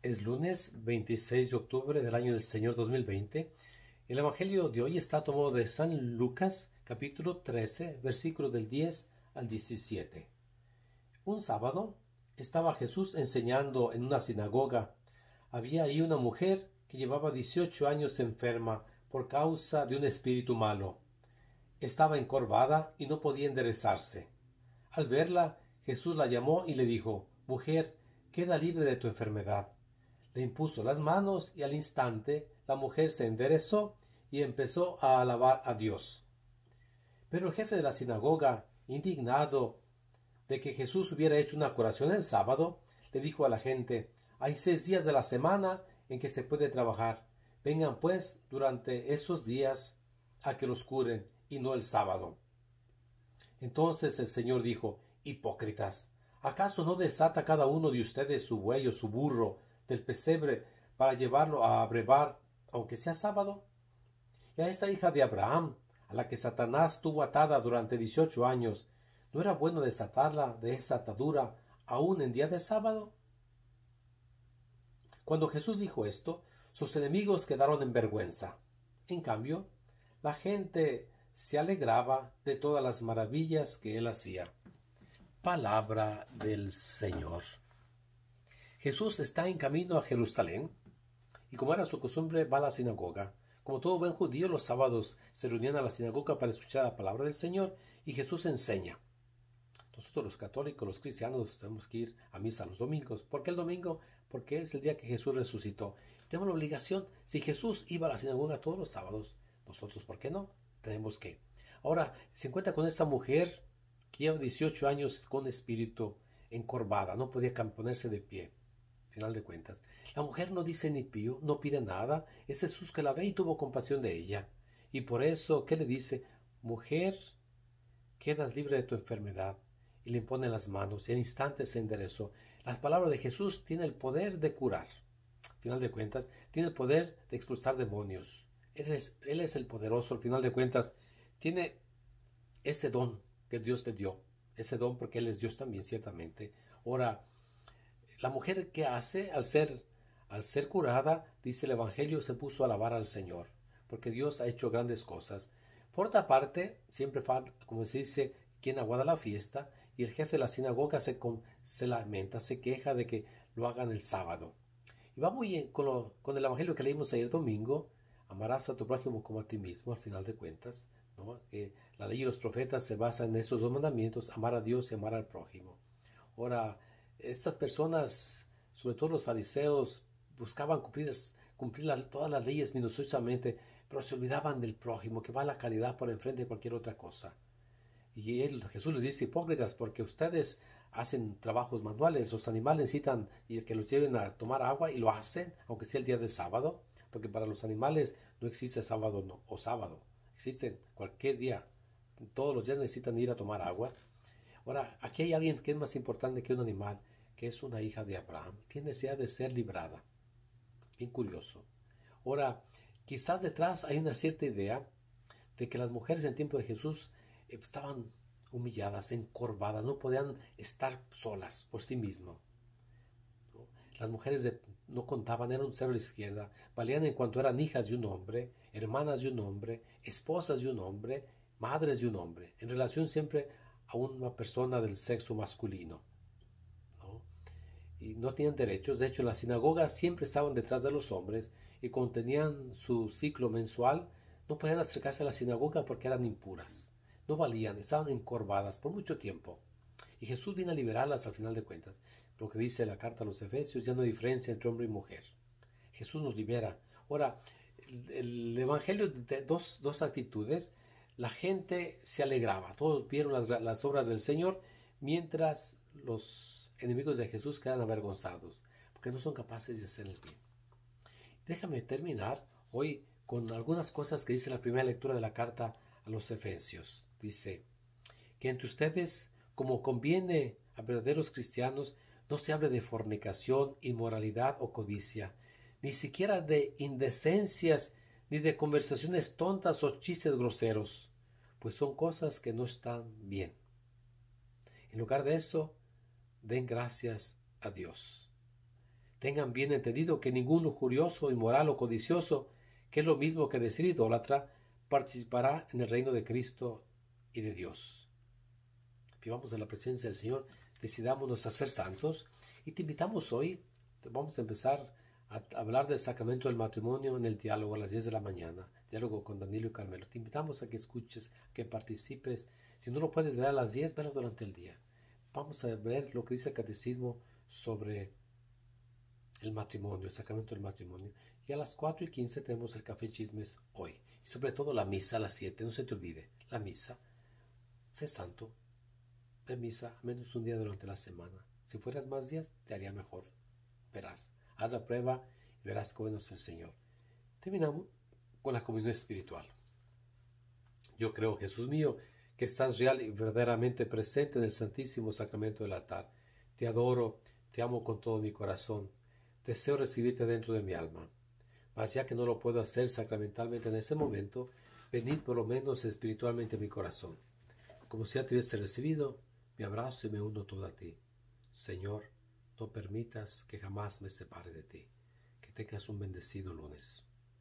Es lunes 26 de octubre del año del Señor 2020. El Evangelio de hoy está tomado de San Lucas capítulo 13 versículos del 10 al 17. Un sábado estaba Jesús enseñando en una sinagoga. Había ahí una mujer que llevaba 18 años enferma por causa de un espíritu malo. Estaba encorvada y no podía enderezarse. Al verla, Jesús la llamó y le dijo, Mujer, queda libre de tu enfermedad. Le impuso las manos y al instante la mujer se enderezó y empezó a alabar a Dios. Pero el jefe de la sinagoga, indignado de que Jesús hubiera hecho una curación el sábado, le dijo a la gente Hay seis días de la semana en que se puede trabajar. Vengan pues durante esos días a que los curen y no el sábado. Entonces el Señor dijo Hipócritas, ¿acaso no desata cada uno de ustedes su buey o su burro del pesebre para llevarlo a abrevar, aunque sea sábado. Y a esta hija de Abraham, a la que Satanás tuvo atada durante dieciocho años, ¿no era bueno desatarla de esa atadura aún en día de sábado? Cuando Jesús dijo esto, sus enemigos quedaron en vergüenza. En cambio, la gente se alegraba de todas las maravillas que él hacía. Palabra del Señor. Jesús está en camino a Jerusalén y como era su costumbre va a la sinagoga. Como todo buen judío, los sábados se reunían a la sinagoga para escuchar la palabra del Señor y Jesús enseña. Nosotros los católicos, los cristianos, tenemos que ir a misa los domingos. ¿Por qué el domingo? Porque es el día que Jesús resucitó. Tenemos la obligación, si Jesús iba a la sinagoga todos los sábados, nosotros, ¿por qué no? Tenemos que. Ahora, se encuentra con esta mujer que lleva 18 años con espíritu encorvada, no podía ponerse de pie. Final de cuentas, la mujer no dice ni pío, no pide nada, es Jesús que la ve y tuvo compasión de ella. Y por eso, ¿qué le dice? Mujer, quedas libre de tu enfermedad. Y le impone las manos y en instantes se enderezó. Las palabras de Jesús tiene el poder de curar. Final de cuentas, tiene el poder de expulsar demonios. Él es, él es el poderoso, al final de cuentas, tiene ese don que Dios te dio. Ese don porque Él es Dios también, ciertamente. Ahora, la mujer que hace al ser al ser curada, dice el Evangelio, se puso a alabar al Señor, porque Dios ha hecho grandes cosas. Por otra parte, siempre falta, como se dice, quien aguada la fiesta, y el jefe de la sinagoga se, se lamenta, se queja de que lo hagan el sábado. Y va muy bien con, el Evangelio que leímos ayer domingo, amarás a tu prójimo como a ti mismo, al final de cuentas, que la ley y los profetas se basan en estos dos mandamientos, amar a Dios y amar al prójimo. Ahora, estas personas, sobre todo los fariseos, buscaban cumplir, cumplir todas las leyes minuciosamente, pero se olvidaban del prójimo, que va a la caridad por enfrente de cualquier otra cosa. Y él, Jesús les dice, hipócritas, porque ustedes hacen trabajos manuales, los animales necesitan que los lleven a tomar agua y lo hacen, aunque sea el día de sábado, porque para los animales no existe sábado o sábado, existen cualquier día, todos los días necesitan ir a tomar agua. Ahora, aquí hay alguien que es más importante que un animal, que es una hija de Abraham, tiene necesidad de ser librada. Bien curioso. Ahora, quizás detrás hay una cierta idea de que las mujeres en el tiempo de Jesús estaban humilladas, encorvadas, no podían estar solas por sí mismas. Las mujeres no contaban, eran un cero a la izquierda, valían en cuanto eran hijas de un hombre, hermanas de un hombre, esposas de un hombre, madres de un hombre, en relación siempre a una persona del sexo masculino y no tenían derechos. De hecho, las sinagogas siempre estaban detrás de los hombres y contenían su ciclo mensual. No podían acercarse a la sinagoga porque eran impuras. No valían, estaban encorvadas por mucho tiempo. Y Jesús vino a liberarlas al final de cuentas. Lo que dice la carta a los Efesios, ya no hay diferencia entre hombre y mujer. Jesús nos libera. Ahora, el, Evangelio de dos, actitudes. La gente se alegraba, todos vieron las obras del Señor, mientras los enemigos de Jesús quedan avergonzados porque no son capaces de hacer el bien. Déjame terminar hoy con algunas cosas que dice la primera lectura de la carta a los Efesios. Dice, que entre ustedes, como conviene a verdaderos cristianos, no se hable de fornicación, inmoralidad o codicia, ni siquiera de indecencias, ni de conversaciones tontas o chistes groseros, pues son cosas que no están bien. En lugar de eso, Den gracias a Dios. Tengan bien entendido que ningún lujurioso, inmoral o codicioso, que es lo mismo que decir idólatra, participará en el reino de Cristo y de Dios. Vivamos en la presencia del Señor, decidámonos a ser santos y te invitamos hoy, vamos a empezar a hablar del sacramento del matrimonio en el diálogo a las 10 de la mañana, diálogo con Danilo y Carmelo. Te invitamos a que escuches, que participes. Si no lo puedes ver a las 10, verlo durante el día vamos a ver lo que dice el catecismo sobre el matrimonio, el sacramento del matrimonio. Y a las 4 y 15 tenemos el café chismes hoy. Y sobre todo la misa a las 7, no se te olvide, la misa. Sé santo, ve misa menos un día durante la semana. Si fueras más días, te haría mejor. Verás, haz la prueba y verás cómo es el Señor. Terminamos con la Comunidad espiritual. Yo creo, Jesús mío, que estás real y verdaderamente presente en el Santísimo Sacramento del altar. Te adoro, te amo con todo mi corazón. Deseo recibirte dentro de mi alma. Mas ya que no lo puedo hacer sacramentalmente en este momento, venid por lo menos espiritualmente a mi corazón. Como si ya te hubiese recibido, me abrazo y me uno todo a ti. Señor, no permitas que jamás me separe de ti. Que tengas un bendecido lunes.